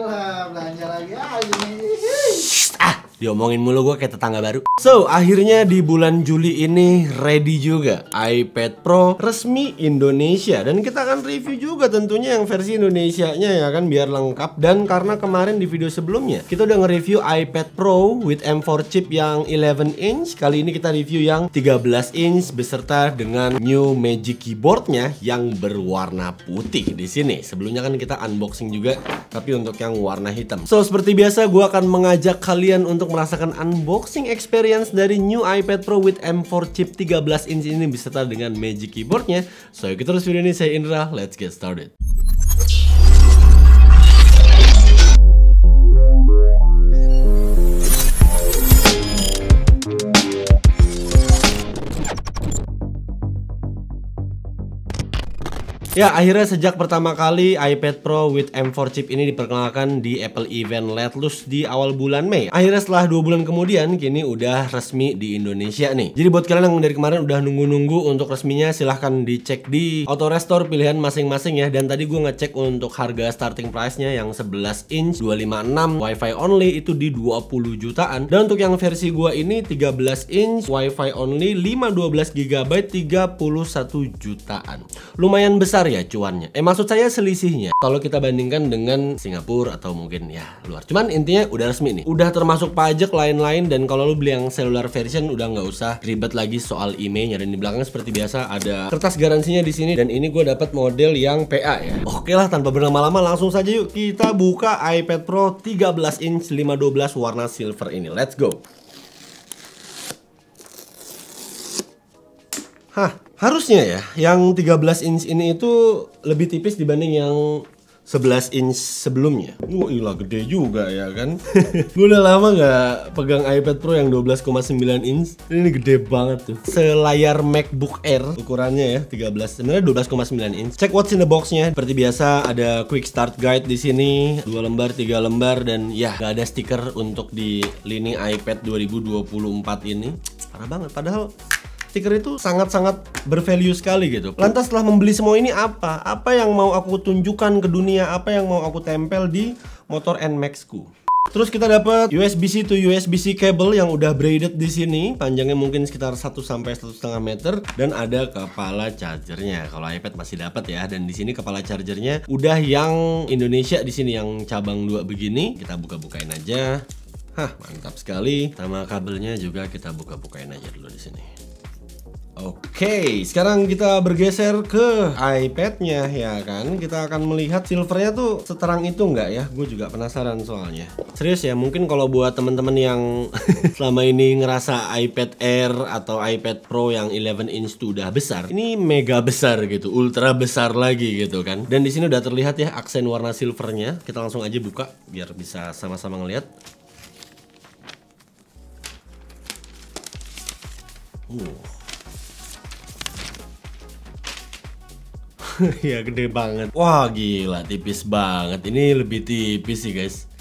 lah belanja lagi aja nih Diomongin mulu gue kayak tetangga baru. So, akhirnya di bulan Juli ini ready juga iPad Pro resmi Indonesia dan kita akan review juga tentunya yang versi Indonesia nya ya kan biar lengkap dan karena kemarin di video sebelumnya kita udah nge-review iPad Pro with M4 chip yang 11 inch, kali ini kita review yang 13 inch beserta dengan new Magic Keyboard nya yang berwarna putih di sini. Sebelumnya kan kita unboxing juga tapi untuk yang warna hitam. So, seperti biasa gue akan mengajak kalian untuk merasakan unboxing experience dari new iPad Pro with M4 chip 13 inch ini beserta dengan Magic Keyboardnya. So kita terus video ini, saya Indra, let's get started. Ya, akhirnya sejak pertama kali iPad Pro with M4 chip ini diperkenalkan di Apple event Let Loose di awal bulan Mei. Akhirnya setelah dua bulan kemudian, kini udah resmi di Indonesia nih. Jadi buat kalian yang dari kemarin udah nunggu-nunggu untuk resminya, silahkan dicek di Auto Restore pilihan masing-masing ya. Dan tadi gue ngecek untuk harga starting price-nya yang 11 inch, 256, WiFi only itu di 20 jutaan. Dan untuk yang versi gue ini 13 inch, WiFi only, 512 GB, 31 jutaan. Lumayan besar besar ya cuannya. Eh maksud saya selisihnya. Kalau kita bandingkan dengan Singapura atau mungkin ya luar. Cuman intinya udah resmi nih. Udah termasuk pajak lain-lain dan kalau lu beli yang cellular version udah nggak usah ribet lagi soal imei dan di belakangnya seperti biasa ada kertas garansinya di sini dan ini gue dapat model yang PA ya. Oke lah tanpa berlama-lama langsung saja yuk kita buka iPad Pro 13 inch 512 warna silver ini. Let's go. Hah, Harusnya ya, yang 13 inch ini itu lebih tipis dibanding yang 11 inch sebelumnya. Wah ilah gede juga ya kan. gue udah lama gak pegang iPad Pro yang 12,9 inch. Ini gede banget tuh. Selayar MacBook Air ukurannya ya 13. Sebenarnya 12,9 inch. Check what's in the boxnya. Seperti biasa ada quick start guide di sini, dua lembar, tiga lembar dan ya gak ada stiker untuk di lini iPad 2024 ini. Parah banget padahal Stiker itu sangat-sangat bervalue sekali gitu. Lantas setelah membeli semua ini apa? Apa yang mau aku tunjukkan ke dunia? Apa yang mau aku tempel di motor NMAX ku? Terus kita dapat USB-C to USB-C cable yang udah braided di sini, panjangnya mungkin sekitar 1 sampai 1,5 meter dan ada kepala chargernya. Kalau iPad masih dapat ya dan di sini kepala chargernya udah yang Indonesia di sini yang cabang dua begini. Kita buka-bukain aja. Hah, mantap sekali. Sama kabelnya juga kita buka-bukain aja dulu di sini. Oke, sekarang kita bergeser ke iPad-nya ya kan. Kita akan melihat silvernya tuh seterang itu nggak ya? Gue juga penasaran soalnya. Serius ya, mungkin kalau buat temen-temen yang selama ini ngerasa iPad Air atau iPad Pro yang 11 inch itu udah besar, ini mega besar gitu, ultra besar lagi gitu kan. Dan di sini udah terlihat ya aksen warna silvernya. Kita langsung aja buka biar bisa sama-sama ngelihat. Uh. ya gede banget. Wah gila tipis banget. Ini lebih tipis sih guys.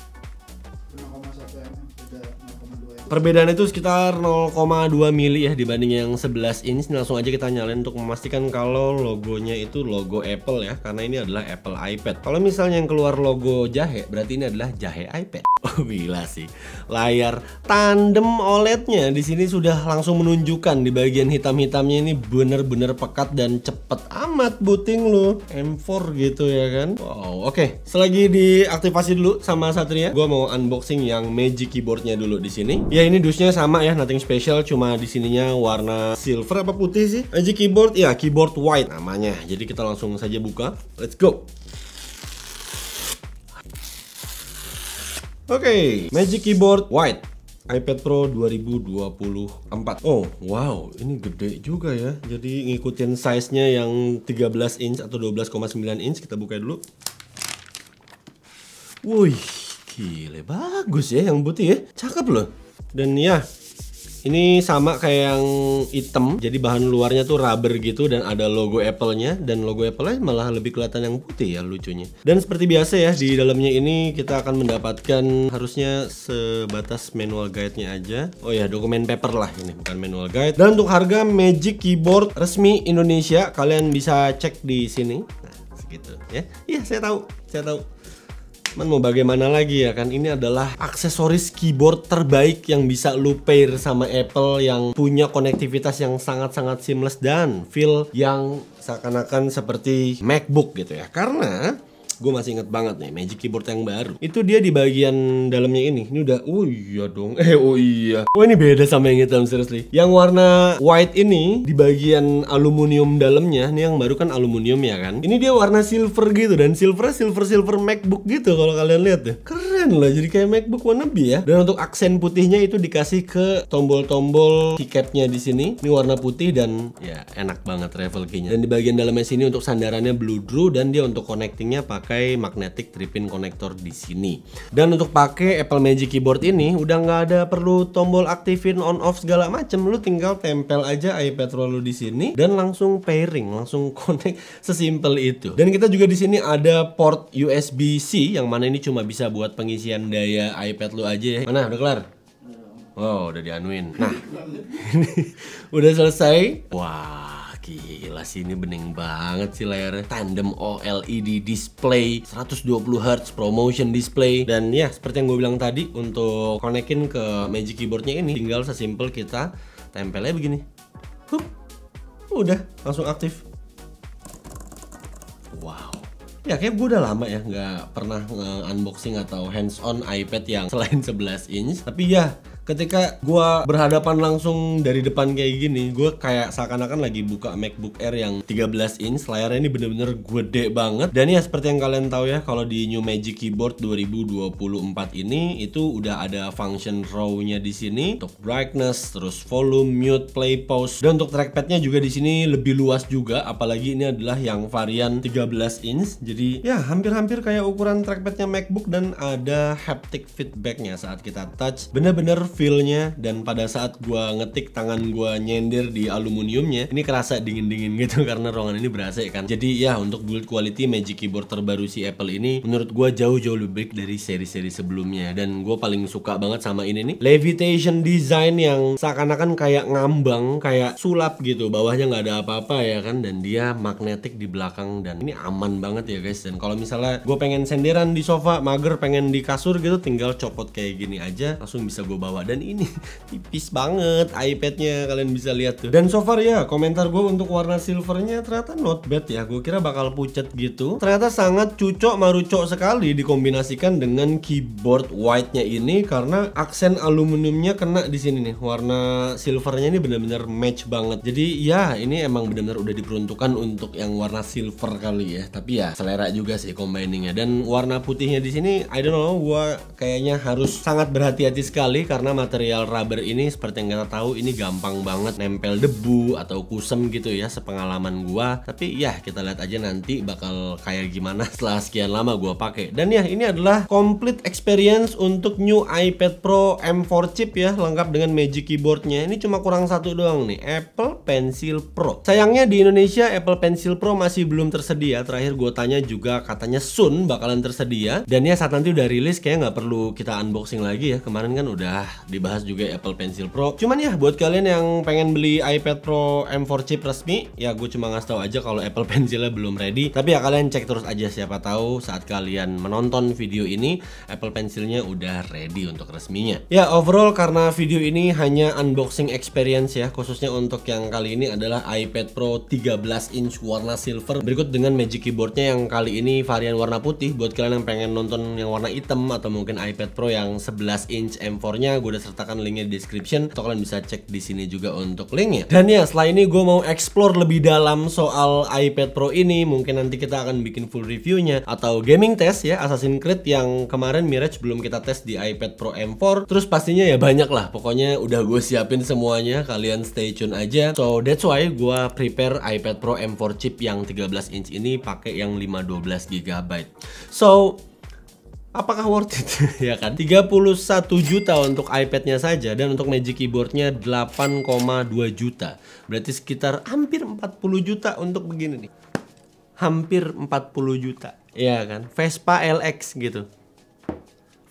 Perbedaan itu sekitar 0,2 mili ya dibanding yang 11 inch. langsung aja kita nyalain untuk memastikan kalau logonya itu logo Apple ya, karena ini adalah Apple iPad. Kalau misalnya yang keluar logo jahe, berarti ini adalah jahe iPad. Oh, gila sih. Layar tandem OLED-nya di sini sudah langsung menunjukkan di bagian hitam-hitamnya ini bener-bener pekat dan cepet amat booting lu. M4 gitu ya kan. Wow, oke. Okay. Selagi diaktifasi dulu sama Satria, gue mau unboxing yang Magic Keyboard-nya dulu di sini. Ya Ya ini dusnya sama ya, nothing special cuma di sininya warna silver apa putih sih? Magic keyboard ya keyboard white namanya. Jadi kita langsung saja buka. Let's go. Oke, okay, Magic Keyboard White iPad Pro 2024 Oh wow ini gede juga ya Jadi ngikutin size-nya yang 13 inch atau 12,9 inch Kita buka dulu Wih gile bagus ya yang putih ya Cakep loh dan ya ini sama kayak yang hitam, jadi bahan luarnya tuh rubber gitu dan ada logo Apple-nya dan logo Apple-nya malah lebih kelihatan yang putih ya lucunya. Dan seperti biasa ya di dalamnya ini kita akan mendapatkan harusnya sebatas manual guide-nya aja. Oh ya, dokumen paper lah ini, bukan manual guide. Dan untuk harga Magic Keyboard resmi Indonesia kalian bisa cek di sini. Nah, segitu ya. Iya, saya tahu. Saya tahu. Cuman mau bagaimana lagi ya kan ini adalah aksesoris keyboard terbaik yang bisa lu pair sama Apple yang punya konektivitas yang sangat-sangat seamless dan feel yang seakan-akan seperti MacBook gitu ya karena gue masih inget banget nih Magic Keyboard yang baru itu dia di bagian dalamnya ini ini udah oh iya dong eh oh iya oh ini beda sama yang hitam seriously yang warna white ini di bagian aluminium dalamnya ini yang baru kan aluminium ya kan ini dia warna silver gitu dan silver silver silver MacBook gitu kalau kalian lihat deh ya. keren keren lah jadi kayak MacBook wannabe ya dan untuk aksen putihnya itu dikasih ke tombol-tombol keycapnya di sini ini warna putih dan ya enak banget travel keynya dan di bagian dalamnya sini untuk sandarannya blue drew dan dia untuk connectingnya pakai magnetic 3 pin connector di sini dan untuk pakai Apple Magic Keyboard ini udah nggak ada perlu tombol aktifin on off segala macem lu tinggal tempel aja iPad lu di sini dan langsung pairing langsung connect sesimpel itu dan kita juga di sini ada port USB-C yang mana ini cuma bisa buat pengisian pengisian daya iPad lu aja ya. Mana udah kelar? Wow, oh, udah dianuin. Nah, udah selesai. Wah, gila sih ini bening banget sih layarnya. Tandem OLED display, 120 Hz promotion display. Dan ya, seperti yang gue bilang tadi, untuk konekin ke Magic Keyboardnya ini, tinggal sesimpel kita tempelnya begini. Hup, udah, langsung aktif. Wow. Ya kayak gue udah lama ya nggak pernah unboxing atau hands on iPad yang selain 11 inch. Tapi ya ketika gue berhadapan langsung dari depan kayak gini, gue kayak seakan-akan lagi buka MacBook Air yang 13 inch, layarnya ini bener-bener gede banget. Dan ya seperti yang kalian tahu ya, kalau di New Magic Keyboard 2024 ini itu udah ada function row-nya di sini untuk brightness, terus volume, mute, play, pause. Dan untuk trackpadnya juga di sini lebih luas juga, apalagi ini adalah yang varian 13 inch. Jadi ya hampir-hampir kayak ukuran trackpadnya MacBook dan ada haptic feedbacknya saat kita touch. Bener-bener feelnya dan pada saat gue ngetik tangan gue nyender di aluminiumnya ini kerasa dingin-dingin gitu karena ruangan ini berasa kan jadi ya untuk build quality Magic Keyboard terbaru si Apple ini menurut gue jauh-jauh lebih baik dari seri-seri sebelumnya dan gue paling suka banget sama ini nih levitation design yang seakan-akan kayak ngambang kayak sulap gitu bawahnya nggak ada apa-apa ya kan dan dia magnetik di belakang dan ini aman banget ya guys dan kalau misalnya gue pengen senderan di sofa mager pengen di kasur gitu tinggal copot kayak gini aja langsung bisa gue bawa dan ini tipis banget iPadnya kalian bisa lihat tuh dan so far ya komentar gue untuk warna silvernya ternyata not bad ya gue kira bakal pucat gitu ternyata sangat cucok marucok sekali dikombinasikan dengan keyboard white nya ini karena aksen aluminiumnya kena di sini nih warna silvernya ini bener-bener match banget jadi ya ini emang bener-bener udah diperuntukkan untuk yang warna silver kali ya tapi ya selera juga sih combiningnya dan warna putihnya di sini I don't know gue kayaknya harus sangat berhati-hati sekali karena karena material rubber ini seperti yang kita tahu ini gampang banget nempel debu atau kusam gitu ya sepengalaman gua tapi ya kita lihat aja nanti bakal kayak gimana setelah sekian lama gua pakai dan ya ini adalah complete experience untuk new iPad Pro M4 chip ya lengkap dengan Magic Keyboardnya ini cuma kurang satu doang nih Apple Pencil Pro sayangnya di Indonesia Apple Pencil Pro masih belum tersedia terakhir gua tanya juga katanya soon bakalan tersedia dan ya saat nanti udah rilis kayak nggak perlu kita unboxing lagi ya kemarin kan udah dibahas juga ya, Apple Pencil Pro. Cuman ya buat kalian yang pengen beli iPad Pro M4 chip resmi, ya gue cuma ngasih tau aja kalau Apple Pencilnya belum ready. Tapi ya kalian cek terus aja siapa tahu saat kalian menonton video ini Apple Pencilnya udah ready untuk resminya. Ya overall karena video ini hanya unboxing experience ya, khususnya untuk yang kali ini adalah iPad Pro 13 inch warna silver berikut dengan Magic Keyboardnya yang kali ini varian warna putih. Buat kalian yang pengen nonton yang warna hitam atau mungkin iPad Pro yang 11 inch M4-nya gue gue udah sertakan linknya di description atau kalian bisa cek di sini juga untuk linknya dan ya setelah ini gue mau explore lebih dalam soal iPad Pro ini mungkin nanti kita akan bikin full reviewnya atau gaming test ya Assassin's Creed yang kemarin Mirage belum kita tes di iPad Pro M4 terus pastinya ya banyak lah pokoknya udah gue siapin semuanya kalian stay tune aja so that's why gue prepare iPad Pro M4 chip yang 13 inch ini pakai yang 512 GB so apakah worth it ya kan 31 juta untuk iPad-nya saja dan untuk Magic Keyboard-nya Keyboard-nya 8,2 juta berarti sekitar hampir 40 juta untuk begini nih hampir 40 juta Iya kan Vespa LX gitu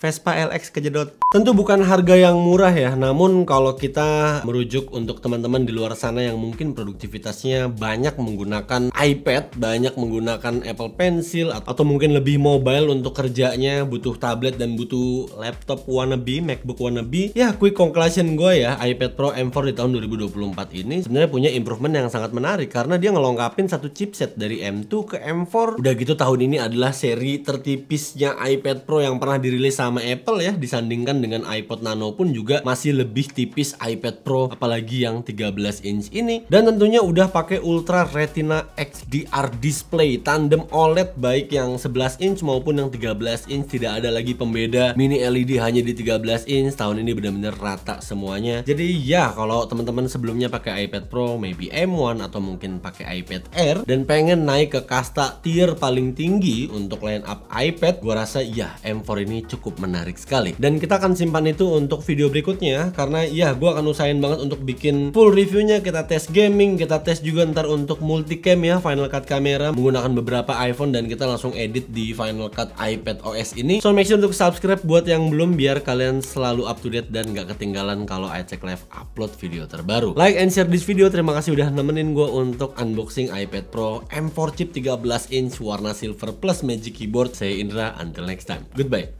Vespa LX kejedot. Tentu bukan harga yang murah ya, namun kalau kita merujuk untuk teman-teman di luar sana yang mungkin produktivitasnya banyak menggunakan iPad, banyak menggunakan Apple Pencil, atau mungkin lebih mobile untuk kerjanya, butuh tablet dan butuh laptop wannabe, MacBook wannabe, ya quick conclusion gue ya, iPad Pro M4 di tahun 2024 ini sebenarnya punya improvement yang sangat menarik karena dia ngelengkapin satu chipset dari M2 ke M4. Udah gitu tahun ini adalah seri tertipisnya iPad Pro yang pernah dirilis sama sama Apple ya disandingkan dengan iPod Nano pun juga masih lebih tipis iPad Pro apalagi yang 13 inch ini dan tentunya udah pakai Ultra Retina XDR display tandem OLED baik yang 11 inch maupun yang 13 inch tidak ada lagi pembeda mini LED hanya di 13 inch tahun ini benar-benar rata semuanya jadi ya kalau teman-teman sebelumnya pakai iPad Pro maybe M1 atau mungkin pakai iPad Air dan pengen naik ke kasta tier paling tinggi untuk line up iPad gua rasa ya M4 ini cukup menarik sekali. Dan kita akan simpan itu untuk video berikutnya karena ya gue akan usahain banget untuk bikin full reviewnya. Kita tes gaming, kita tes juga ntar untuk multicam ya Final Cut kamera menggunakan beberapa iPhone dan kita langsung edit di Final Cut iPad OS ini. So make sure untuk subscribe buat yang belum biar kalian selalu up to date dan gak ketinggalan kalau iCheck Live upload video terbaru. Like and share this video. Terima kasih udah nemenin gue untuk unboxing iPad Pro M4 chip 13 inch warna silver plus Magic Keyboard. Saya Indra, until next time. Goodbye.